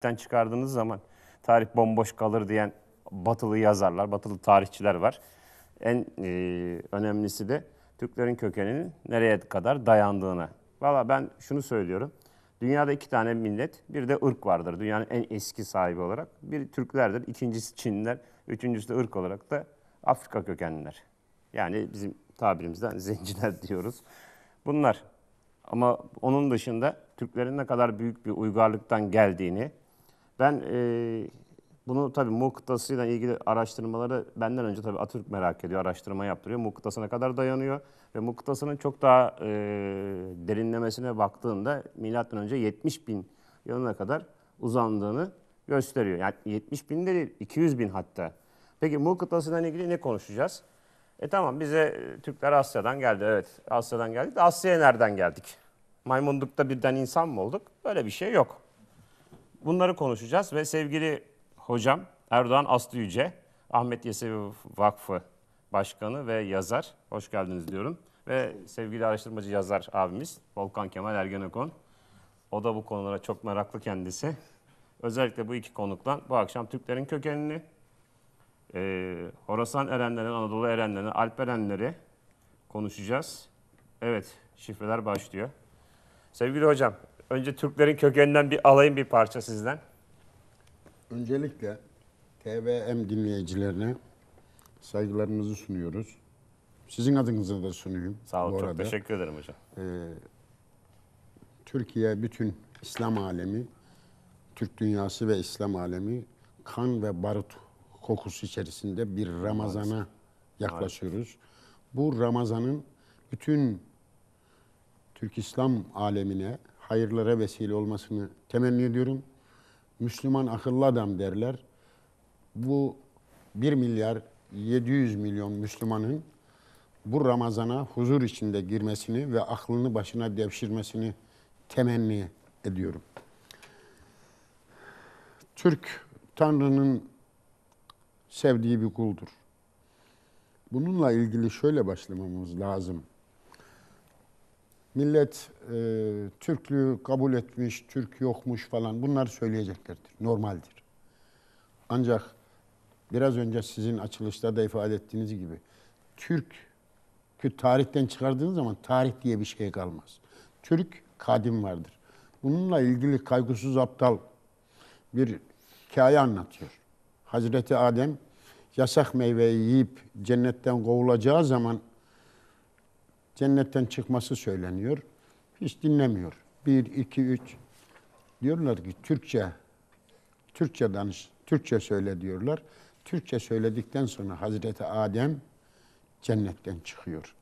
tarihten çıkardığınız zaman tarih bomboş kalır diyen batılı yazarlar, batılı tarihçiler var. En e, önemlisi de Türklerin kökeninin nereye kadar dayandığını. Valla ben şunu söylüyorum. Dünyada iki tane millet, bir de ırk vardır. Dünyanın en eski sahibi olarak. Bir Türklerdir, ikincisi Çinliler, üçüncüsü de ırk olarak da Afrika kökenliler. Yani bizim tabirimizden zenciler diyoruz. Bunlar ama onun dışında Türklerin ne kadar büyük bir uygarlıktan geldiğini, ben e, bunu tabii Mu ilgili araştırmaları benden önce tabii Atatürk merak ediyor, araştırma yaptırıyor. Mu kadar dayanıyor ve Mu çok daha e, derinlemesine baktığında milattan önce 70 bin yılına kadar uzandığını gösteriyor. Yani 70 bin değil, 200 bin hatta. Peki Mu ilgili ne konuşacağız? E tamam bize e, Türkler Asya'dan geldi. Evet Asya'dan geldik de Asya'ya nereden geldik? Maymundukta birden insan mı olduk? Böyle bir şey yok. Bunları konuşacağız ve sevgili hocam Erdoğan Aslı Yüce, Ahmet Yesevi Vakfı Başkanı ve yazar. Hoş geldiniz diyorum. Ve sevgili araştırmacı yazar abimiz Volkan Kemal Ergenekon. O da bu konulara çok meraklı kendisi. Özellikle bu iki konukla bu akşam Türklerin kökenini, e, Horasan Erenlerin, Anadolu Erenlerin, Alp Erenleri konuşacağız. Evet, şifreler başlıyor. Sevgili hocam, Önce Türklerin kökeninden bir alayım bir parça sizden. Öncelikle TVM dinleyicilerine saygılarımızı sunuyoruz. Sizin adınıza da sunayım. Sağ olun, çok arada. teşekkür ederim hocam. Ee, Türkiye bütün İslam alemi, Türk dünyası ve İslam alemi kan ve barut kokusu içerisinde bir Ramazan'a yaklaşıyoruz. Bu Ramazan'ın bütün Türk İslam alemine hayırlara vesile olmasını temenni ediyorum. Müslüman akıllı adam derler. Bu 1 milyar 700 milyon Müslümanın bu Ramazan'a huzur içinde girmesini ve aklını başına devşirmesini temenni ediyorum. Türk Tanrı'nın sevdiği bir kuldur. Bununla ilgili şöyle başlamamız lazım millet e, Türklüğü kabul etmiş, Türk yokmuş falan bunları söyleyeceklerdir. Normaldir. Ancak biraz önce sizin açılışta da ifade ettiğiniz gibi Türk'ü tarihten çıkardığınız zaman tarih diye bir şey kalmaz. Türk kadim vardır. Bununla ilgili kaygısız aptal bir hikaye anlatıyor. Hazreti Adem yasak meyveyi yiyip cennetten kovulacağı zaman Cennetten çıkması söyleniyor. Hiç dinlemiyor. Bir, iki, üç. Diyorlar ki Türkçe, Türkçe danış, Türkçe söyle diyorlar. Türkçe söyledikten sonra Hazreti Adem cennetten çıkıyor.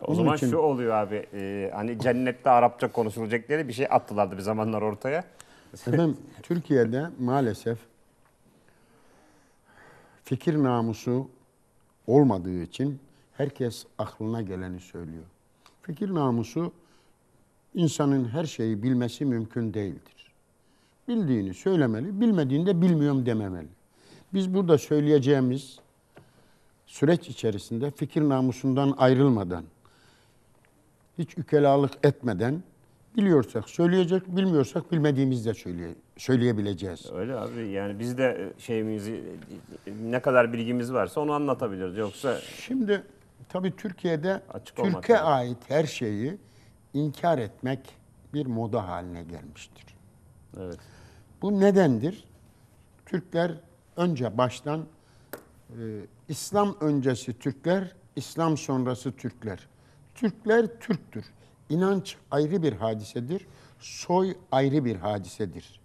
O Bunun zaman için, şu oluyor abi, e, hani cennette Arapça konuşulacak diye bir şey attılardı bir zamanlar ortaya. Efendim Türkiye'de maalesef fikir namusu olmadığı için herkes aklına geleni söylüyor. Fikir namusu insanın her şeyi bilmesi mümkün değildir. Bildiğini söylemeli, bilmediğinde bilmiyorum dememeli. Biz burada söyleyeceğimiz süreç içerisinde fikir namusundan ayrılmadan, hiç ükelalık etmeden biliyorsak söyleyecek, bilmiyorsak bilmediğimizi de söyleye, söyleyebileceğiz. Öyle abi yani biz de e, şeyimizi e, ne kadar bilgimiz varsa onu anlatabiliriz yoksa... Şimdi Tabii Türkiye'de Açık Türk'e yani. ait her şeyi inkar etmek bir moda haline gelmiştir. Evet. Bu nedendir? Türkler önce baştan e, İslam öncesi Türkler, İslam sonrası Türkler. Türkler Türktür. İnanç ayrı bir hadisedir. Soy ayrı bir hadisedir.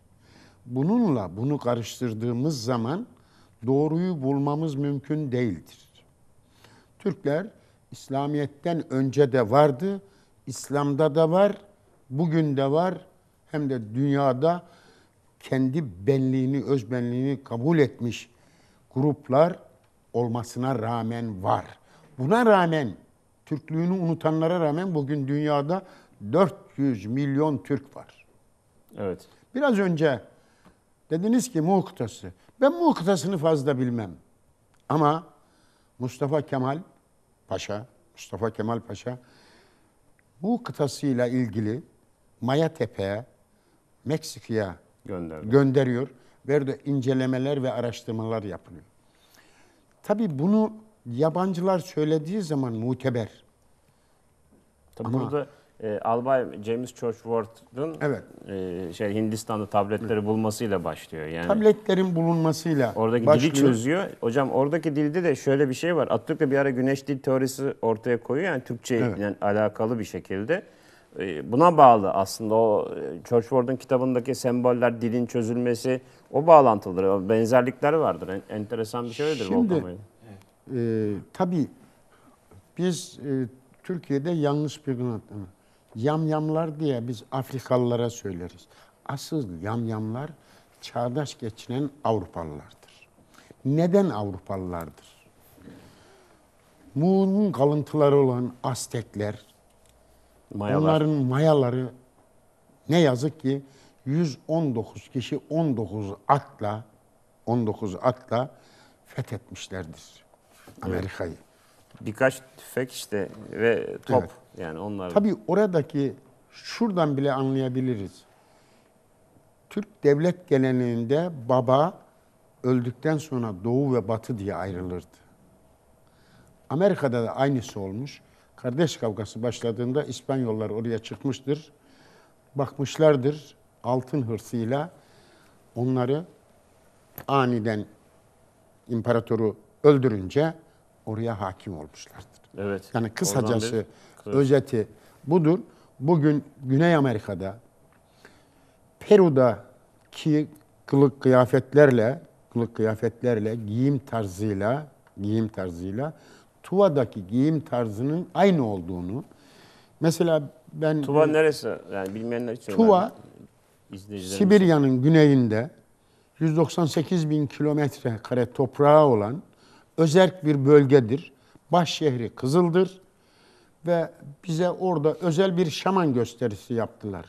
Bununla bunu karıştırdığımız zaman doğruyu bulmamız mümkün değildir. Türkler İslamiyet'ten önce de vardı, İslam'da da var, bugün de var hem de dünyada kendi benliğini, öz benliğini kabul etmiş gruplar olmasına rağmen var. Buna rağmen Türklüğünü unutanlara rağmen bugün dünyada 400 milyon Türk var. Evet. Biraz önce dediniz ki Muğ Ben Muğ fazla bilmem. Ama Mustafa Kemal Paşa, Mustafa Kemal Paşa bu kıtasıyla ilgili Mayatepe'ye, Meksika'ya Gönderdi. gönderiyor. Ve incelemeler ve araştırmalar yapılıyor. Tabii bunu yabancılar söylediği zaman muteber. Tabii Ama burada e, Albay James Churchward'ın evet. e, şey Hindistan'da tabletleri bulmasıyla başlıyor. Yani tabletlerin bulunmasıyla Oradaki başlıyor. dili çözüyor. Hocam oradaki dilde de şöyle bir şey var. Atatürk bir ara güneş dil teorisi ortaya koyuyor. Yani Türkçe evet. yani alakalı bir şekilde. E, buna bağlı aslında o e, Churchward'ın kitabındaki semboller, dilin çözülmesi o bağlantıları, o benzerlikler vardır. En, enteresan bir şeydir bu Şimdi e, tabii biz e, Türkiye'de yanlış bir kanaat Yamyamlar diye biz Afrikalılara söyleriz. Asıl yamyamlar çağdaş geçinen Avrupalılardır. Neden Avrupalılardır? Muğ'un kalıntıları olan Aztekler, Mayalar. onların mayaları ne yazık ki 119 kişi 19 atla 19 atla fethetmişlerdir Amerika'yı. Birkaç tüfek işte ve top evet. yani onlar. Tabii oradaki şuradan bile anlayabiliriz. Türk devlet geleneğinde baba öldükten sonra doğu ve batı diye ayrılırdı. Amerika'da da aynısı olmuş. Kardeş kavgası başladığında İspanyollar oraya çıkmıştır. Bakmışlardır altın hırsıyla onları aniden imparatoru öldürünce oraya hakim olmuşlardır. Evet. Yani kısacası bir... özeti budur. Bugün Güney Amerika'da Peru'da ki kılık kıyafetlerle kılık kıyafetlerle giyim tarzıyla giyim tarzıyla Tuva'daki giyim tarzının aynı olduğunu mesela ben Tuva e, neresi? Yani bilmeyenler için. Tuva Sibirya'nın güneyinde 198 bin kilometre kare toprağı olan özerk bir bölgedir. Baş şehri Kızıl'dır ve bize orada özel bir şaman gösterisi yaptılar.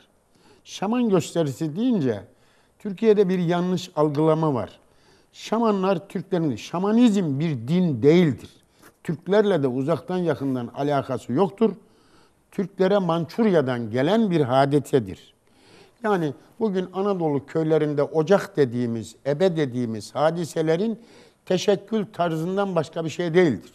Şaman gösterisi deyince Türkiye'de bir yanlış algılama var. Şamanlar Türklerin, şamanizm bir din değildir. Türklerle de uzaktan yakından alakası yoktur. Türklere Mançurya'dan gelen bir hadisedir. Yani bugün Anadolu köylerinde ocak dediğimiz, ebe dediğimiz hadiselerin teşekkül tarzından başka bir şey değildir.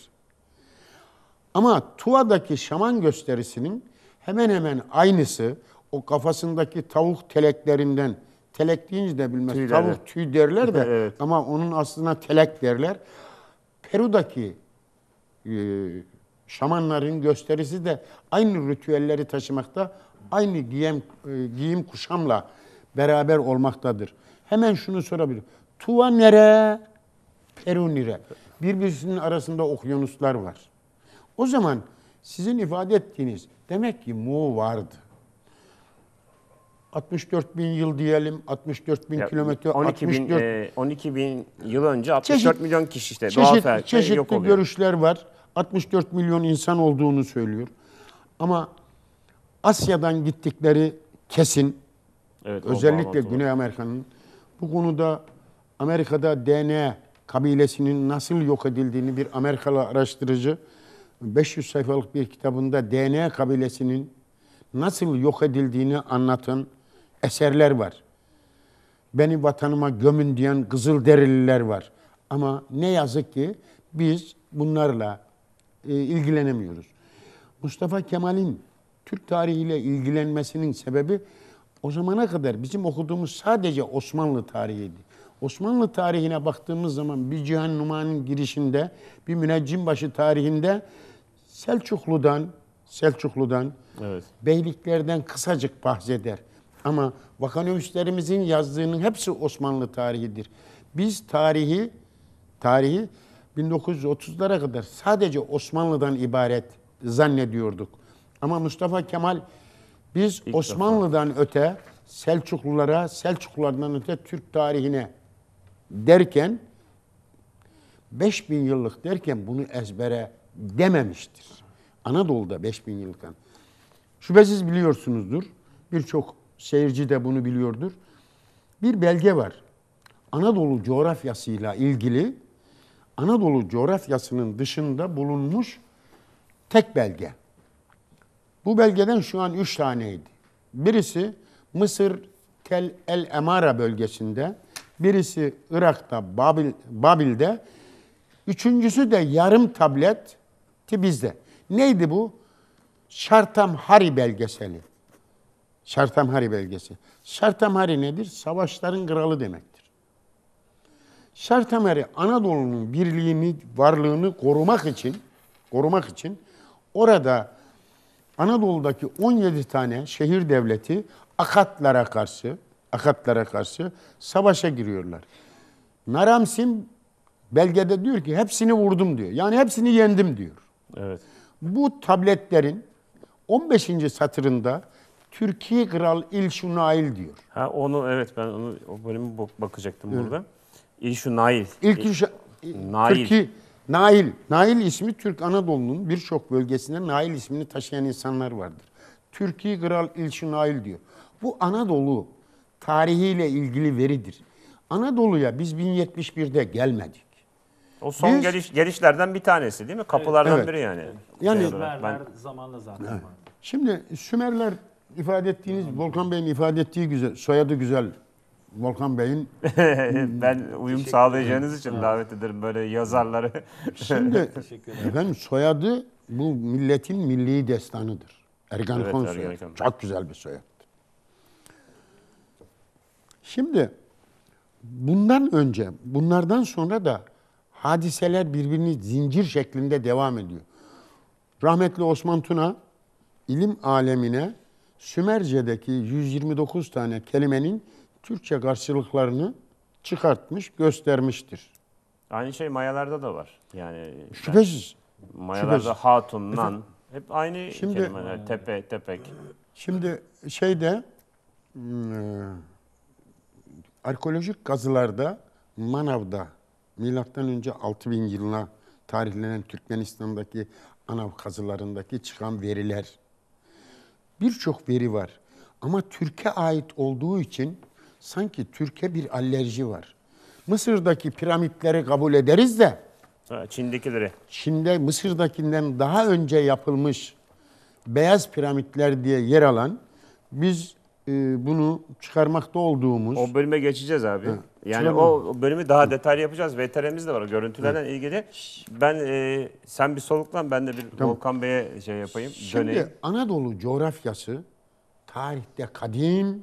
Ama Tuva'daki şaman gösterisinin hemen hemen aynısı o kafasındaki tavuk teleklerinden telek deyince de bilmez. Tüyleri. Tavuk tüy derler de evet. ama onun aslında telek derler. Peru'daki e, şamanların gösterisi de aynı ritüelleri taşımakta, aynı giyim, e, giyim kuşamla beraber olmaktadır. Hemen şunu sorabilirim. Tuva nere? Peru lira. Birbirisinin arasında okyanuslar var. O zaman sizin ifade ettiğiniz demek ki Mu vardı. 64 bin yıl diyelim, 64 bin ya, kilometre, 12 64 bin, e, 12 bin yıl önce 64 çeşit, milyon kişi işte çeşit, doğal e, çeşitli yok oluyor. görüşler var. 64 milyon insan olduğunu söylüyor. Ama Asya'dan gittikleri kesin. Evet, özellikle Güney Amerika'nın bu konuda Amerika'da DNA kabilesinin nasıl yok edildiğini bir Amerikalı araştırıcı 500 sayfalık bir kitabında DNA kabilesinin nasıl yok edildiğini anlatan eserler var. Beni vatanıma gömün diyen Kızılderililer var. Ama ne yazık ki biz bunlarla e, ilgilenemiyoruz. Mustafa Kemal'in Türk tarihiyle ilgilenmesinin sebebi o zamana kadar bizim okuduğumuz sadece Osmanlı tarihiydi. Osmanlı tarihine baktığımız zaman bir Cihan Numan'ın girişinde, bir Müneccimbaşı tarihinde Selçuklu'dan, Selçuklu'dan, evet. beyliklerden kısacık bahseder. Ama vakanomüslerimizin yazdığının hepsi Osmanlı tarihidir. Biz tarihi, tarihi 1930'lara kadar sadece Osmanlı'dan ibaret zannediyorduk. Ama Mustafa Kemal biz İlk Osmanlı'dan defa. öte Selçuklulara, Selçuklulardan öte Türk tarihine derken 5000 yıllık derken bunu ezbere dememiştir. Anadolu'da 5000 yıllık. Şüphesiz biliyorsunuzdur. Birçok seyirci de bunu biliyordur. Bir belge var. Anadolu coğrafyasıyla ilgili Anadolu coğrafyasının dışında bulunmuş tek belge. Bu belgeden şu an üç taneydi. Birisi Mısır Tel El Emara bölgesinde Birisi Irak'ta, Babil, Babil'de. Üçüncüsü de yarım tablet ki bizde. Neydi bu? Şartam Hari belgeseli. Şartam Hari belgesi. Şartam Hari nedir? Savaşların kralı demektir. Şartam Hari Anadolu'nun birliğini, varlığını korumak için korumak için orada Anadolu'daki 17 tane şehir devleti Akatlara karşı, Akatlara karşı savaşa giriyorlar. Naramsin belgede diyor ki hepsini vurdum diyor. Yani hepsini yendim diyor. Evet. Bu tabletlerin 15. satırında Türkiye Kral İlşu Nail diyor. Ha onu evet ben onu o bölümü bakacaktım evet. burada. İlşu Nail. İlşu Nail. Türkiye Nail. Nail ismi Türk Anadolu'nun birçok bölgesinde Nail ismini taşıyan insanlar vardır. Türkiye Kral İlşu Nail diyor. Bu Anadolu tarihiyle ilgili veridir. Anadolu'ya biz 1071'de gelmedik. O son biz, geliş, gelişlerden bir tanesi değil mi? Kapılardan evet. biri yani. Yani şey ben, zamanla zaten evet. Şimdi Sümerler ifade ettiğiniz, Volkan Bey'in ifade ettiği güzel, soyadı güzel Volkan Bey'in. ben uyum sağlayacağınız için davet ederim böyle yazarları. Şimdi Ben soyadı bu milletin milli destanıdır. Ergenekon evet, soyadı. Ergenekon. Çok güzel bir soyadı. Şimdi bundan önce, bunlardan sonra da hadiseler birbirini zincir şeklinde devam ediyor. Rahmetli Osman Tuna ilim alemine Sümerce'deki 129 tane kelimenin Türkçe karşılıklarını çıkartmış, göstermiştir. Aynı şey Mayalarda da var. Yani şüphesiz. Yani mayalarda şüphesiz. hatun, nan Efendim, hep aynı şimdi, kelimeler. Tepe, tepek. Şimdi şeyde hmm, Arkeolojik kazılarda Manav'da milattan önce 6000 yılına tarihlenen Türkmenistan'daki Anav kazılarındaki çıkan veriler birçok veri var. Ama Türkiye ait olduğu için sanki Türkiye bir alerji var. Mısır'daki piramitleri kabul ederiz de ha, Çin'dekileri. Çin'de Mısır'dakinden daha önce yapılmış beyaz piramitler diye yer alan biz e, bunu çıkarmakta olduğumuz... O bölüme geçeceğiz abi. Evet. Yani Çıkarım. o bölümü daha detaylı yapacağız. VTR'miz de var görüntülerle evet. ilgili. Ben e, sen bir soluklan ben de bir tamam. Volkan Bey'e şey yapayım. Şimdi döneyim. Anadolu coğrafyası tarihte kadim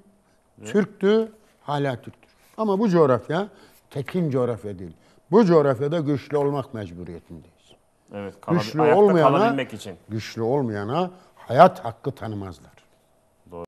evet. Türktü, hala Türktür. Ama bu coğrafya tekin coğrafya değil. Bu coğrafyada güçlü olmak mecburiyetindeyiz. Evet, kalabil- güçlü olmayana, kalabilmek için. Güçlü olmayana hayat hakkı tanımazlar.